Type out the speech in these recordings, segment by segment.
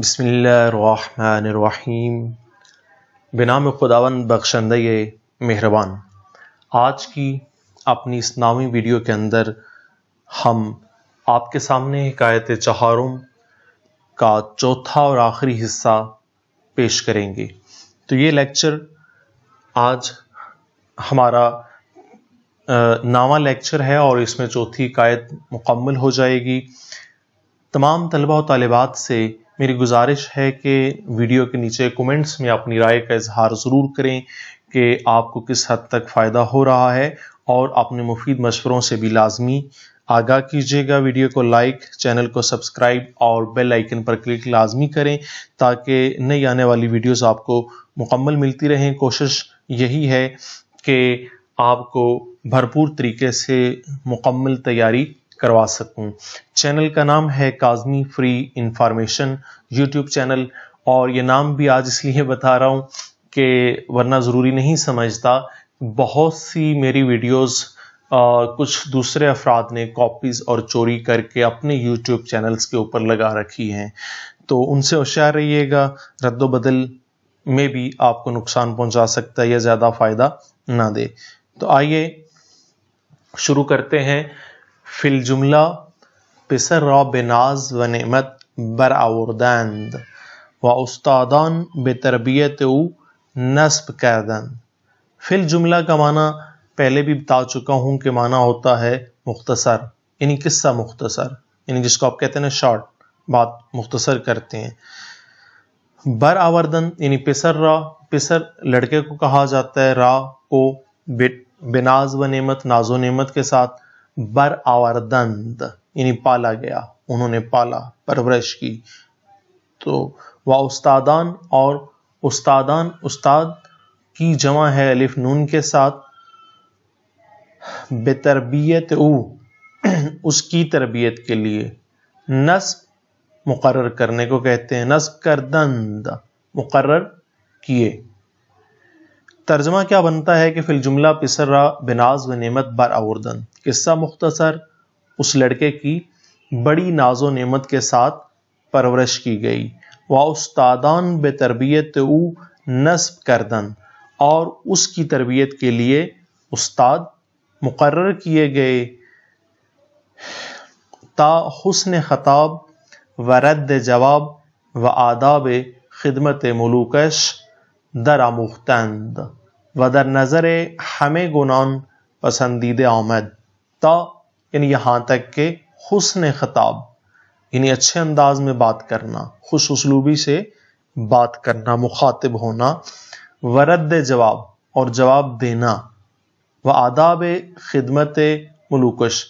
बसमीम बिनाम खुदावन बख्शंद मेहरबान आज की अपनी इस नामी वीडियो के अंदर हम आपके सामने हकायत चहारुम का चौथा और आखिरी हिस्सा पेश करेंगे तो ये लेक्चर आज हमारा नावा लेक्चर है और इसमें चौथी कायद मुकम्मल हो जाएगी तमाम तलबा और तलबात से मेरी गुजारिश है कि वीडियो के नीचे कमेंट्स में अपनी राय का इजहार ज़रूर करें कि आपको किस हद तक फ़ायदा हो रहा है और अपने मुफीद मशवरों से भी लाजमी आगाह कीजिएगा वीडियो को लाइक चैनल को सब्सक्राइब और बेल आइकन पर क्लिक लाजमी करें ताकि नई आने वाली वीडियोस आपको मुकम्मल मिलती रहें कोशिश यही है कि आपको भरपूर तरीके से मुकम्मल तैयारी करवा सकूं चैनल का नाम है Kazmi free information YouTube channel और ये नाम भी आज इसलिए बता रहा हूं कि वरना ज़रूरी नहीं समझता बहुत सी मेरी वीडियोस आ, कुछ दूसरे अफराद ने कॉपीज़ और चोरी करके अपने यूट्यूब चैनल्स के ऊपर लगा रखी हैं तो उनसे होशियार रहिएगा रद्दोबदल में भी आपको नुकसान पहुंचा सकता है या ज़्यादा फ़ायदा ना दे तो आइए शुरू करते हैं فی पिसर پسر به ناز و نعمت برآوردند و استادان به تربیت او फिल जुमला का माना पहले भी बता चुका हूँ कि माना होता है मुख्तसर यानी किस्सा मुख्तसर यानी जिसको आप कहते हैं ना शॉर्ट बात मुख्तसर करते हैं बर आवर्दन यानी पिसर रा पिसर लड़के को कहा जाता है रा को बेनाज व नेमत नाजो नेमत के साथ बर आवर दंद यानी पाला गया उन्होंने पाला परवरिश की तो वह उस्तादान और उस्तादान उस्ताद की जमा है अलिफ नून के साथ बेतरबियत उ उसकी तरबियत के लिए नस्ब मुकर करने को कहते हैं नस्ब कर दंद मुकर किए तर्जमा क्या बनता है कि फिल जुमला पिसरा बिनाज व नेमत बर आवर्दन किस्सा मुख्तसर उस लड़के की बड़ी नाजो नेमत के साथ परवरिश की गई व उस्तादान बे तरबियत ऊ नस्ब करदन और उसकी तरबियत के लिए उस्ताद मुकर किए गए ता हसन ख़ताब व रद्द जवाब व आदाब खिदमत मलूकश दरामुख्तंद व दर नज़र हमें गुनान पसंदीद आमद ता यानी यहां तक के हुसन खताब यानी अच्छे अंदाज में बात करना खुश उसलूबी से बात करना मुखातिब होना वरद जवाब और जवाब देना व आदाब खिदमत मलूकश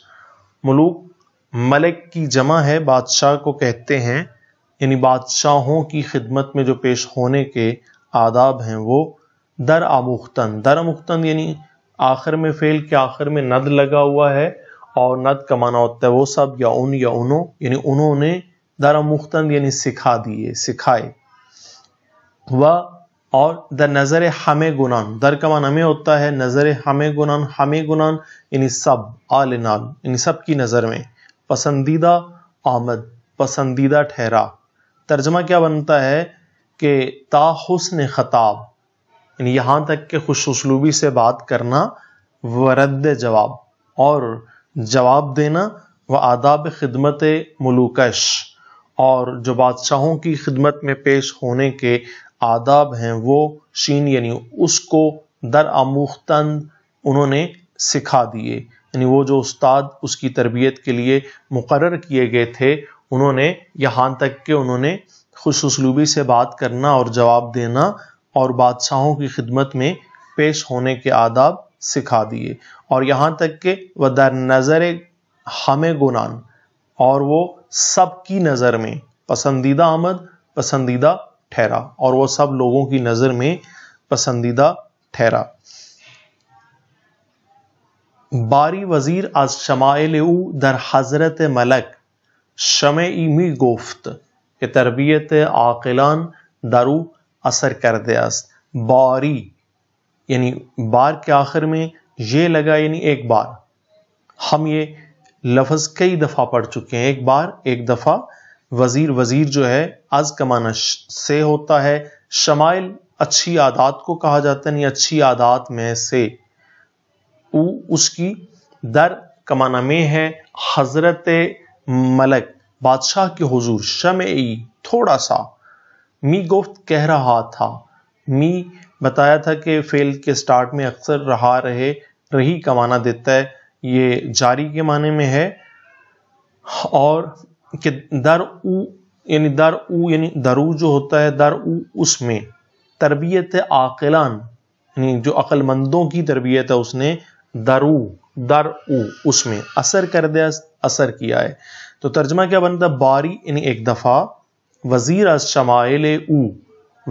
मलूक मलिक की जमा है बादशाह को कहते हैं यानी बादशाहों की खिदमत में जो पेश होने के आदाब हैं वो दर आमुख्तन दर आमुख्तन यानी आखिर में फेल के आखिर में नद लगा हुआ है और नद का माना होता है वो सब या उन या उनो यानी उन्होंने दारा मुख्तन यानी सिखा दिए सिखाए व और द नज़र हमें गुनान दर का मान हमें होता है नज़र हमें गुनान हमें गुनान यानी सब आल नाल यानी सब की नज़र में पसंदीदा आमद पसंदीदा ठहरा तर्जमा क्या बनता है कि ता हुस्न खताब यानी तक कि खुश उसलूबी से बात करना वरद जवाब और जवाब देना व आदाब खिदमत मलूकश और जो बादशाहों की खिदमत में पेश होने के आदाब हैं वो शीन यानी उसको दर आमोखतन उन्होंने सिखा दिए यानी वो जो उस्ताद उसकी तरबियत के लिए मुकर किए गए थे उन्होंने यहाँ तक कि उन्होंने खुश उसलूबी से बात करना और जवाब देना और बादशाहों की खिदमत में पेश होने के आदाब सिखा दिए और यहाँ तक के व दर नज़र हमें गुनान और वो सबकी नज़र में पसंदीदा आमद पसंदीदा ठहरा और वो सब लोगों की नज़र में पसंदीदा ठहरा बारी वजीर आज शमाइल दर हजरत मलक शम ईमी गोफ्त के तरबियत आकलान दारू असर कर दिया बारी यानी बार के आखिर में ये लगा यानी एक बार हम ये लफज कई दफा पढ़ चुके हैं एक बार एक दफा वजीर वजीर जो है आज कमाना से होता है शमाइल अच्छी आदात को कहा जाता है अच्छी आदात में से उ, उसकी दर कमाना में है हजरत मलक बादशाह के हजूर शम थोड़ा सा मी गोफ्त कह रहा था मी बताया था कि फेल के स्टार्ट में अक्सर रहा रहे रही का माना देता है ये जारी के माने में है और कि दर उ यानी दर उ यानी दरू जो होता है दर उ उसमें तरबियत आकलान यानी जो अकलमंदों की तरबियत है उसने दरू दर उ उसमें असर कर दिया असर किया है तो तर्जमा क्या बनता है बारी यानी एक दफ़ा वजीर शमाइल ऊ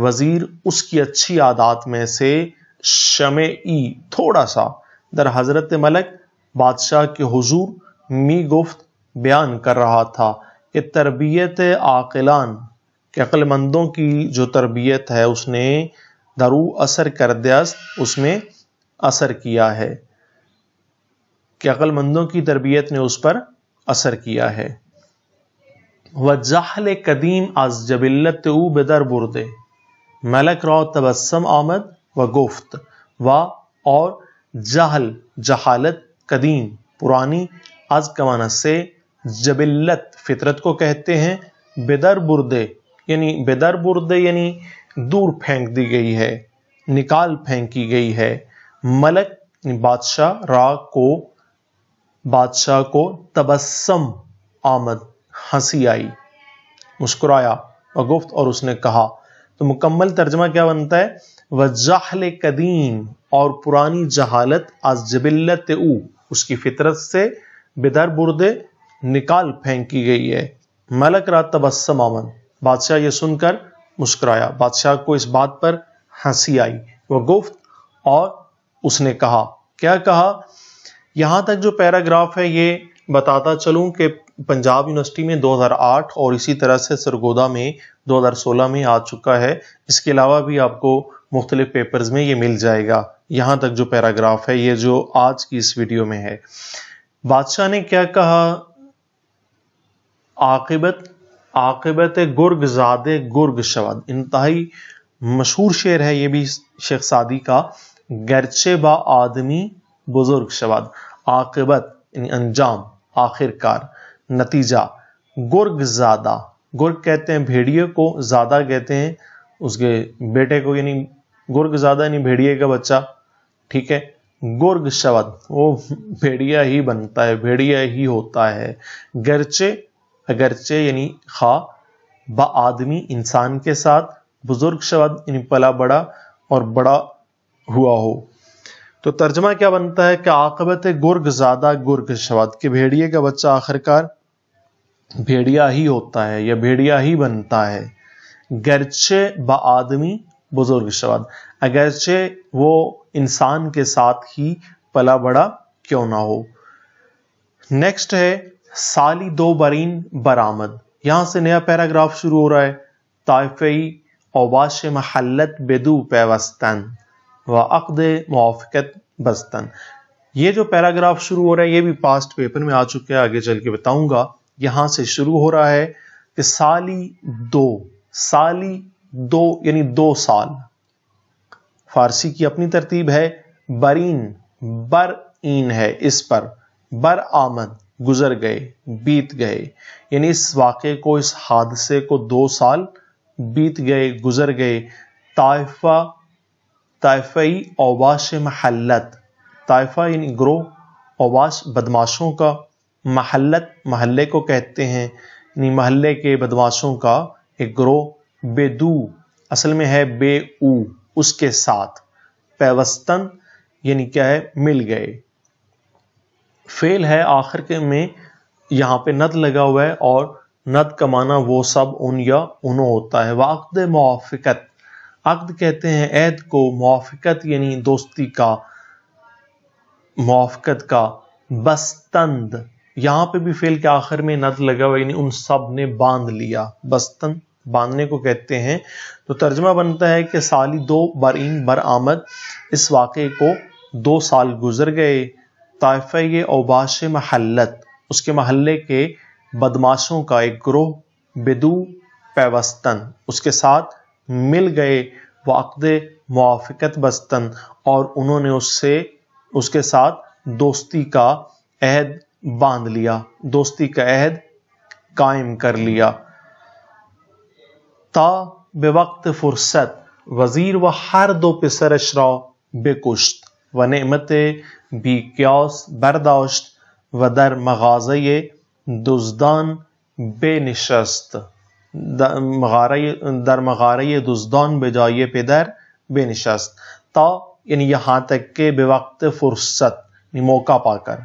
वजीर उसकी अच्छी आदात में से शम ई थोड़ा सा दर हजरत मलक बादशाह के हजूर मी गुफ्त बयान कर रहा था कि तरबियत आकलान के अक्लमंदों की जो तरबियत है उसने दरू असर कर दस्त उसमें असर किया है कि अक्लमंदों की तरबियत ने उस पर असर किया है व जहल कदीम आज जबिल्लत ऊ बेदर बुरदे मलक रो तबसम आमद व गुफ्त व और जहल जहालत कदीम पुरानी आज कमाना से जबिल्लत फितरत को कहते हैं बेदर बुरदे यानी बेदर बुरदे यानी दूर फेंक दी गई है निकाल फेंकी गई है मलक बादशाह रा को बादशाह को तबस्सम आमद हंसी आई मुस्कुराया वगुफ्त और उसने कहा तो मुकम्मल तर्जमा क्या बनता है वजाहल कदीम और पुरानी जहालत अजबिल्लत उसकी फितरत से बेदर बुरदे निकाल फेंकी गई है मलक रात तबस्सम बादशाह यह सुनकर मुस्कुराया बादशाह को इस बात पर हंसी आई वह गुफ्त और उसने कहा क्या कहा यहां तक जो पैराग्राफ है ये बताता चलूं कि पंजाब यूनिवर्सिटी में 2008 और इसी तरह से सरगोदा में 2016 में आ चुका है इसके अलावा भी आपको मुख्तलिफ पेपर्स में ये मिल जाएगा यहाँ तक जो पैराग्राफ है ये जो आज की इस वीडियो में है बादशाह ने क्या कहा आकबत आकबत गुर्ग जादे गुर्ग शवद इंतहाई मशहूर शेर है ये भी शेख सादी का गरचे बा आदमी बुजुर्ग शवाद आकबत अंजाम आखिरकार नतीजा गुर्ग ज़्यादा गुर्ग कहते हैं भेड़िए को ज़्यादा कहते हैं उसके बेटे को यानी गुर्ग ज़्यादा यानी भेड़िए का बच्चा ठीक है गुर्ग शवद वो भेड़िया ही बनता है भेड़िया ही होता है गरचे अगरचे यानी खा ब आदमी इंसान के साथ बुजुर्ग शब्द यानी पला बड़ा और बड़ा हुआ हो तो तर्जमा क्या बनता है कि आकबत गुर्ग ज्यादा गुर्ग शवाद के भेड़िए का बच्चा आखिरकार भेड़िया ही होता है या भेड़िया ही बनता है गर्चे ब आदमी बुजुर्ग शवाद अगरचे वो इंसान के साथ ही पला बड़ा क्यों ना हो नेक्स्ट है साली दो बरीन बरामद यहां से नया पैराग्राफ शुरू हो रहा है ताइफ ओबाश महलत बेदू पैवस्तन व अकद मुआफ़त बस्तन ये जो पैराग्राफ शुरू हो रहा है ये भी पास्ट पेपर में आ चुके हैं आगे चल के बताऊंगा यहां से शुरू हो रहा है कि साली दो साली दो यानी दो साल फारसी की अपनी तरतीब है बरीन बर इन है इस पर बर आमद गुजर गए बीत गए यानी इस वाक़े को इस हादसे को दो साल बीत गए गुजर गए ताइफा ताइफ़ी अवास महलत ताइफ़ा यानी ग्रोह अवास बदमाशों का महलत महल्ले को कहते हैं यानी महल्ले के बदमाशों का एक ग्रोह बेदू असल में है बे ऊ उसके साथ पैवस्तन यानी क्या है मिल गए फेल है आखिर के में यहाँ पे नद लगा हुआ है और नद कमाना वो सब उन या उनो होता है वाकद मुआफ़त अक्द कहते हैं ऐद को मुआफ़त यानी दोस्ती का मुआफ़त का बस्तंद यहां पे भी फेल के आखिर में नद लगा हुआ यानी उन सब ने बांध लिया बस्तंद बांधने को कहते हैं तो तर्जमा बनता है कि साली दो इन बर आमद इस वाक़े को दो साल गुजर गए ताइफ़ ओबाश महलत उसके महल्ले के बदमाशों का एक ग्रोह बेदू पैवस्तन उसके साथ मिल गए वाकद मुआफ़त बस्तन और उन्होंने उससे उसके साथ दोस्ती का अहद बांध लिया दोस्ती का अहद कायम कर लिया ता बेवक्त फुर्सत वजीर व हर दो पिसर अशरा बेकुश्त व नमत बी क्यास बर्दाश्त व दर मगाजय दुजदान बेनिशस्त مغاره در مغاره دزدان به جای پدر بنشست تا یعنی यहाँ तक के बे वक्त फुर्सत मौका पाकर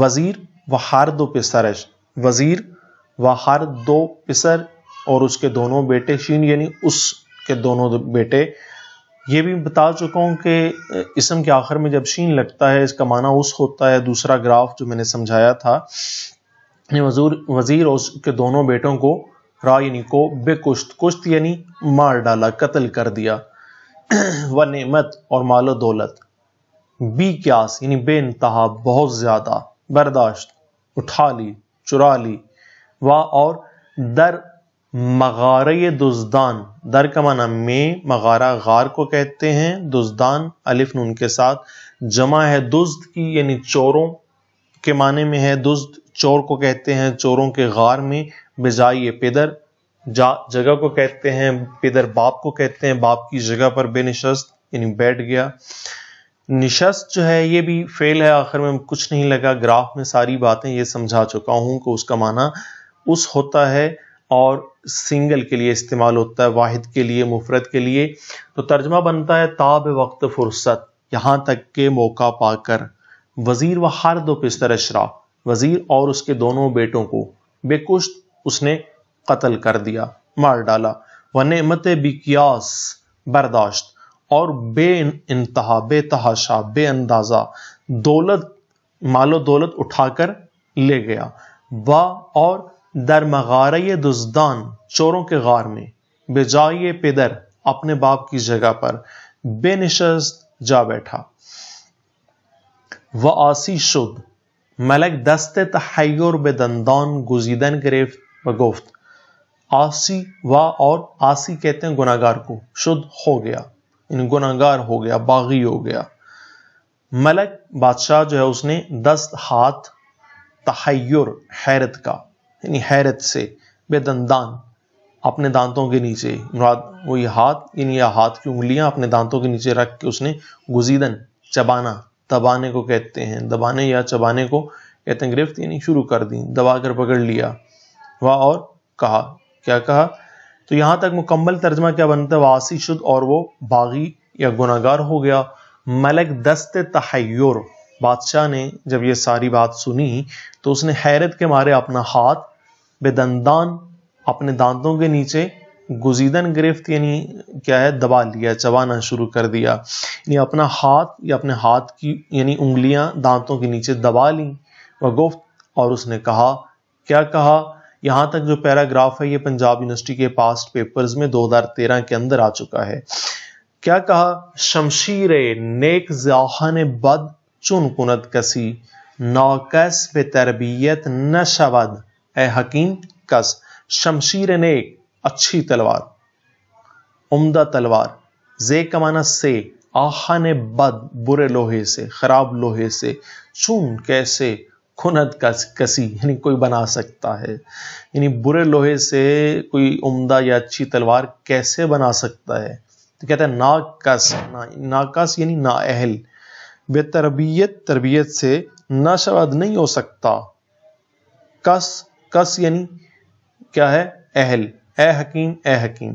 वजीर व हर दो पिसरश वजीर व हर दो पिसर और उसके दोनों बेटे शीन यानी उसके दोनों बेटे ये भी बता चुका हूँ कि इसम के आखिर में जब शीन लगता है इसका माना उस होता है दूसरा ग्राफ जो मैंने समझाया था वजूर वजीर और उसके दोनों बेटों को रायनी को बेकुश्त कुश्त यानी मार डाला कत्ल कर दिया व नेमत और मालो दौलत बी क्यास यानी इंतहा बहुत ज्यादा बर्दाश्त उठा ली चुरा ली व और दर मगार दुजदान दर का माना में मगारा गार को कहते हैं दुजदान अलिफ नून के साथ जमा है दुस्त की यानी चोरों के माने में है दुस्त चोर को कहते हैं चोरों के गार में बेजाइए पिदर जा जगह को कहते हैं पिदर बाप को कहते हैं बाप की जगह पर बेनिशस्त यानी बैठ गया निशस्त जो है ये भी फेल है आखिर में कुछ नहीं लगा ग्राफ में सारी बातें ये समझा चुका हूं कि उसका माना उस होता है और सिंगल के लिए इस्तेमाल होता है वाहिद के लिए मुफरत के लिए तो तर्जमा बनता है ताब वक्त फुर्सत यहां तक के मौका पाकर वजीर व हर दो पिस्तर अशरा वजीर और उसके दोनों बेटों को बेकुश्त उसने कत्ल कर दिया मार डाला वनमत बिकियास बर्दाश्त और बे इंतहा बेतहाशा अंदाजा दौलत मालो दौलत उठाकर ले गया व और दरमगार दुजदान चोरों के गार में बेजाइए पेदर अपने बाप की जगह पर बेनिशस्त जा बैठा व आसी शुद्ध ملک دست تحیر به دندان گزیدن گرفت و گفت आसी वा और आसी कहते हैं गुनागार को शुद्ध हो गया इन गुनागार हो गया बागी हो गया मलक बादशाह जो है उसने दस हाथ तहयर हैरत का यानी हैरत से बेदंदान अपने दांतों के नीचे मुराद वो ये हाथ यानी यह हाथ की उंगलियां अपने दांतों के नीचे रख के उसने गुजीदन चबाना दबाने को कहते हैं दबाने या चबाने को कहते हैं गिरफ्त यानी शुरू कर दी दबा कर पकड़ लिया वह और कहा क्या कहा तो यहाँ तक मुकम्मल तर्जमा क्या बनता है वासी शुद्ध और वो बागी या गुनागार हो गया मलक दस्त तहयर बादशाह ने जब ये सारी बात सुनी तो उसने हैरत के मारे अपना हाथ बेदंदान अपने दांतों के नीचे गुजीदन गिरफ्त यानी क्या है दबा लिया चबाना शुरू कर दिया यानी अपना हाथ या अपने हाथ की यानी उंगलियां दांतों के नीचे दबा ली व गुफ्त और उसने कहा क्या कहा यहाँ तक जो पैराग्राफ है ये पंजाब यूनिवर्सिटी के पास्ट पेपर्स में 2013 के अंदर आ चुका है क्या कहा शमशीर नेक जहान बद चुन कुनत कसी नौकस बे तरबियत न शबद ए हकीम कस शमशीर नेक अच्छी तलवार उम्दा तलवार जे कमाना से आहा बद बुरे लोहे से खराब लोहे से चून कैसे खुनद कस कसी यानी कोई बना सकता है यानी बुरे लोहे से कोई उम्दा या अच्छी तलवार कैसे बना सकता है तो कहते हैं नाकस ना, नाकस यानी अहल बेतरबियत तरबियत से नाशवाद नहीं हो सकता कस कस यानी क्या है अहल ए हकीम ए हकीम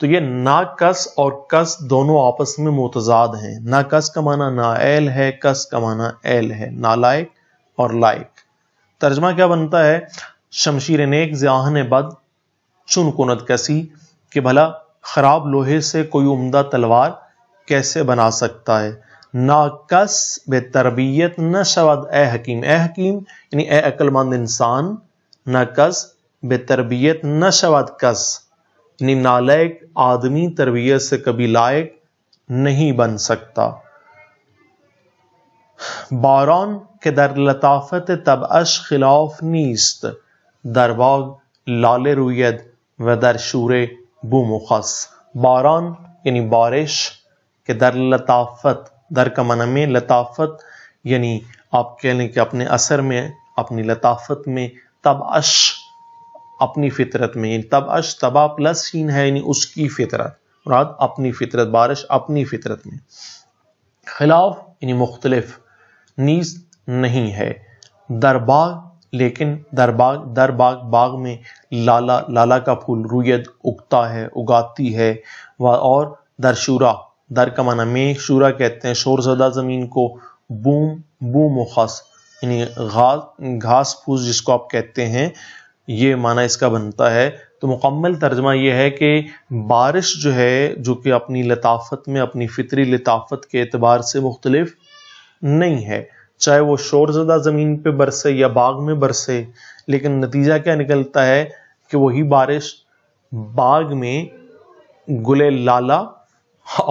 तो ये ना कस और कस दोनों आपस में मुतजाद हैं ना कस का माना एल है कस का माना एल है नालायक और लायक तर्जमा क्या बनता है शमशीर नेक जहन बद चुन कुनत कसी कि भला खराब लोहे से कोई उम्दा तलवार कैसे बना सकता है नाकस बे तरबियत न शवद ए हकीम ए हकीम यानी ए अक्लमंद इंसान नाकस बेतरबियत न शवत कस नालायक आदमी तरबियत से कभी लायक नहीं बन सकता बारौन के दर लताफत तब अश खिलाफ नीस्त दरबाग लाल रुयद व दर शूर बुमुखस बारौन यानी बारिश के दर लताफत दर का मन में लताफत यानी आप कह लें कि अपने असर में अपनी लताफत में तब अश अपनी फितरत में तब अश तबा प्लस सीन है यानी उसकी फितरत मुराद अपनी फितरत बारिश अपनी फितरत में खिलाफ यानी मुख्तलिफ नीज नहीं है दरबाग लेकिन दरबाग दरबाग बाग में लाला लाला का फूल रुयद उगता है उगाती है और दरशूरा दर का माना में शूरा कहते हैं शोरजदा ज़मीन को बूम बूम खास यानी घास घास फूस जिसको आप कहते हैं ये माना इसका बनता है तो मुकम्मल तर्जमा यह है कि बारिश जो है जो कि अपनी लताफत में अपनी फितरी लताफत के अतबार से मुख्तलिफ नहीं है चाहे वो शोरजदा ज़मीन पर बरसे या बाग में बरसे लेकिन नतीजा क्या निकलता है कि वही बारिश बाग में गुले लाला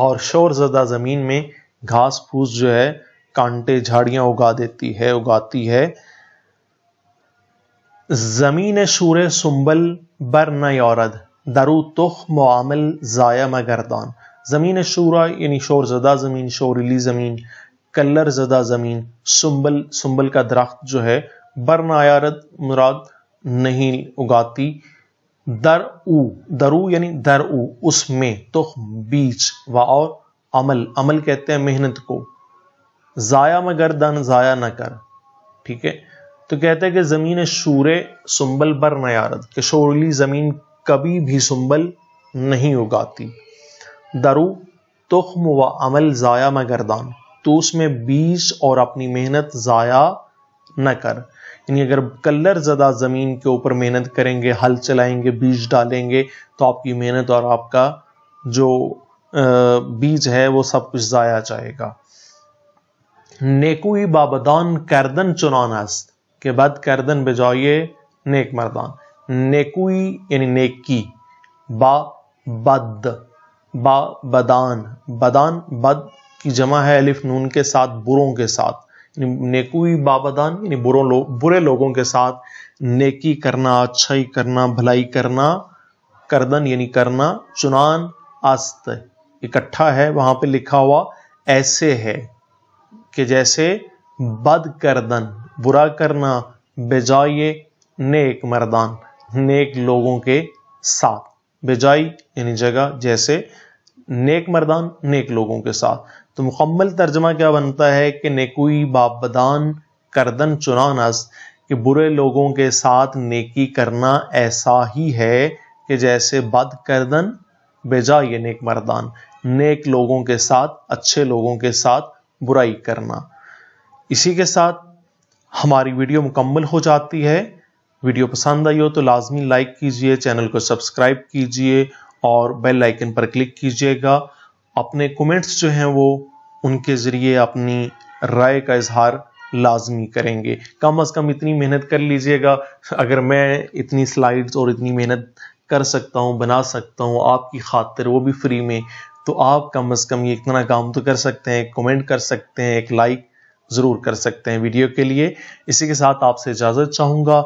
और शोरजदा ज़मीन में घास फूस जो है कांटे झाड़ियाँ उगा देती है उगाती है ज़मीन शूर सुंबल बर न यौरद दरु तुख मामिल जया मगरदान ज़मीन शूरा यानी शोर ज़दा ज़मीन शोरीली ज़मीन कलर ज़दा ज़मीन सुंबल सुंबल का दरख्त जो है बर नायारद मुराद नहीं उगाती दर उ दरु यानी दर ऊ उसमें तुख बीज व और अमल अमल कहते हैं मेहनत को जया ज़ाया मगरदान जया न कर ठीक है तो कहते हैं कि ज़मीन शूर सुंबल बर नयारत किशोरली ज़मीन कभी भी सुंबल नहीं उगाती दरु तुख्म व अमल ज़ाया में गर्दान तो उसमें बीज और अपनी मेहनत ज़ाया न कर यानी अगर कलर ज़दा ज़मीन के ऊपर मेहनत करेंगे हल चलाएंगे बीज डालेंगे तो आपकी मेहनत और आपका जो बीज है वो सब कुछ ज़ाया जाएगा नेकुई बाबदान करदन चुनान के बाद करदन बजाइए नेक मर्दान नेकुई यानी नेकी बा बद बा बदान बदान बद की जमा है अलिफ नून के साथ बुरों के साथ नेकुई बाबदान यानी बुरों लोग बुरे लोगों के साथ नेकी करना अच्छाई करना भलाई करना करदन यानी करना चुनान अस्त इकट्ठा है वहां पे लिखा हुआ ऐसे है कि जैसे बद करदन बुरा करना बेजाय नेक मर्दान नेक लोगों के साथ बेजाई यानी जगह जैसे नेक मर्दान नेक लोगों के साथ तो मुकम्मल तर्जमा क्या बनता है कि नेकुई बाबदान करदन चुनानस कि बुरे लोगों के साथ नेकी करना ऐसा ही है कि जैसे बद करदन ये नेक मर्दान नेक लोगों के साथ अच्छे लोगों के साथ बुराई करना इसी के साथ हमारी वीडियो मुकम्मल हो जाती है वीडियो पसंद आई हो तो लाजमी लाइक कीजिए चैनल को सब्सक्राइब कीजिए और बेल आइकन पर क्लिक कीजिएगा अपने कमेंट्स जो हैं वो उनके ज़रिए अपनी राय का इजहार लाजमी करेंगे कम अज़ कम इतनी मेहनत कर लीजिएगा अगर मैं इतनी स्लाइड्स और इतनी मेहनत कर सकता हूँ बना सकता हूँ आपकी खातिर वो भी फ्री में तो आप कम अज़ कम ये इतना काम तो कर सकते हैं कमेंट कर सकते हैं एक लाइक ज़रूर कर सकते हैं वीडियो के लिए इसी के साथ आपसे इजाज़त चाहूंगा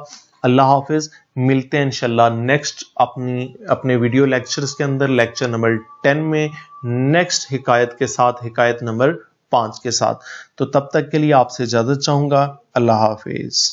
अल्लाह हाफिज मिलते हैं इनशाला नेक्स्ट अपनी अपने वीडियो लेक्चर्स के अंदर लेक्चर नंबर टेन में नेक्स्ट हिकायत के साथ हिकायत नंबर पांच के साथ तो तब तक के लिए आपसे इजाज़त चाहूंगा अल्लाह हाफिज